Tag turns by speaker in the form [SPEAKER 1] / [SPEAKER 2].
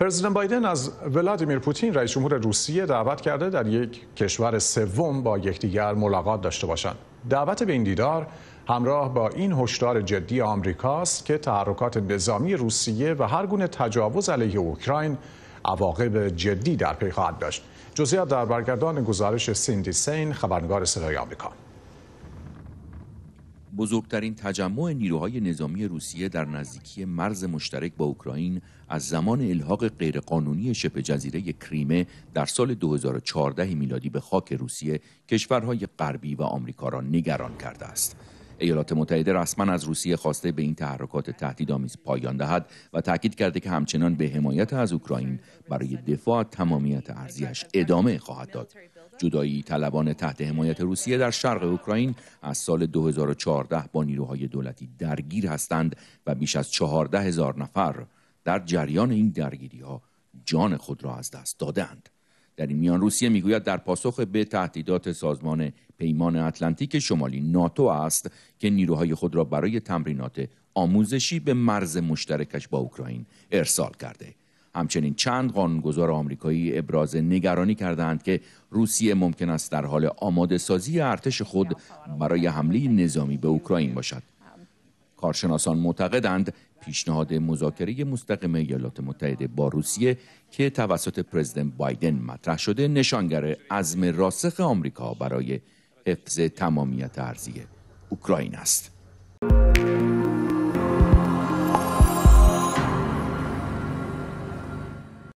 [SPEAKER 1] پرزیدنت بایدن از ولادیمیر پوتین رئیس جمهور روسیه دعوت کرده در یک کشور سوم با یکدیگر ملاقات داشته باشند. دعوت به این دیدار همراه با این هشدار جدی آمریکاست که تحرکات نظامی روسیه و هر گونه تجاوز علیه اوکراین عواقب جدی در پی خواهد داشت. جزئیات در برگردان گزارش سیندی سین خبرنگار صدای آمریکا.
[SPEAKER 2] بزرگترین تجمع نیروهای نظامی روسیه در نزدیکی مرز مشترک با اوکراین از زمان الحاق غیرقانونی شبه جزیره کریمه در سال 2014 میلادی به خاک روسیه کشورهای غربی و آمریکا را نگران کرده است. ایالات متحده رسما از روسیه خواسته به این تحرکات تهدیدآمیز پایان دهد و تاکید کرده که همچنان به حمایت از اوکراین برای دفاع تمامیت ارزیش ادامه خواهد داد. جدایی طلبان تحت حمایت روسیه در شرق اوکراین از سال 2014 با نیروهای دولتی درگیر هستند و بیش از 14 هزار نفر در جریان این درگیری ها جان خود را از دست دادند. در این میان روسیه میگوید در پاسخ به تهدیدات سازمان پیمان اتلانتیک شمالی ناتو است که نیروهای خود را برای تمرینات آموزشی به مرز مشترکش با اوکراین ارسال کرده همچنین چند قانونگذار آمریکایی ابراز نگرانی کردند که روسیه ممکن است در حال آماده سازی ارتش خود برای حمله نظامی به اوکراین باشد. کارشناسان معتقدند پیشنهاد مذاکره مستقیم ایالات متحده با روسیه که توسط پرزیدنت بایدن مطرح شده نشانگر عزم راسخ آمریکا برای حفظ تمامیت ارزی اوکراین است.